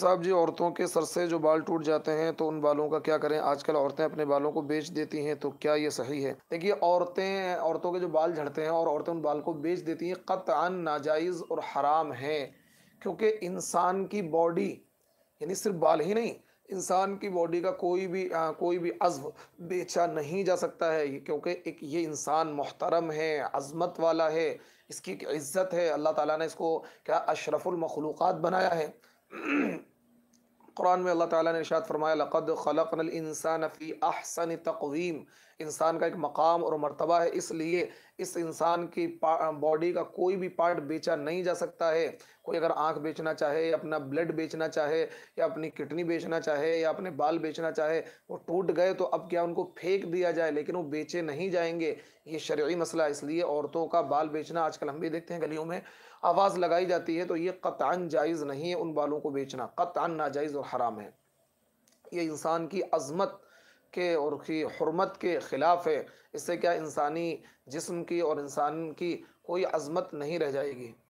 साहब जी औरतों के सर से जो बाल टूट जाते हैं तो उन बालों का क्या करें आजकल औरतें अपने बालों को बेच देती हैं तो क्या ये सही है देखिए औरतें औरतों के जो बाल झड़ते हैं और औरतें उन बाल को बेच देती हैं अन नाजायज़ और हराम है क्योंकि इंसान की बॉडी यानी सिर्फ बाल ही नहीं इंसान की बॉडी का कोई भी आ, कोई भी अज्व बेचा नहीं जा सकता है क्योंकि एक ये इंसान मोहतरम है अज़मत वाला है इसकी इज़्ज़त है अल्लाह ताला ने इसको क्या अशरफुल अशरफुलमखलूक़ात बनाया है कुरान में अल्लाह ताला ने इशाद फरमाया लक़द खलकनल इंसान फ़ी अहसन तकवीम इंसान का एक मकाम और मर्तबा है इसलिए इस इंसान की बॉडी का कोई भी पार्ट बेचा नहीं जा सकता है कोई अगर आँख बेचना चाहे या अपना ब्लड बेचना चाहे या अपनी किडनी बेचना चाहे या अपने बाल बेचना चाहे वो टूट गए तो अब क्या उनको फेंक दिया जाए लेकिन वो बेचे नहीं जाएंगे ये शर्य मसला इसलिए औरतों का बाल बेचना आजकल हम भी देखते हैं गलियों में आवाज़ लगाई जाती है तो ये कतान जायज़ नहीं है उन बालों को बेचना कतान नाजायज़ और हराम है ये इंसान की अज़मत के और उसकी हरमत के ख़िलाफ़ है इससे क्या इंसानी जिस्म की और इंसान की कोई अज़मत नहीं रह जाएगी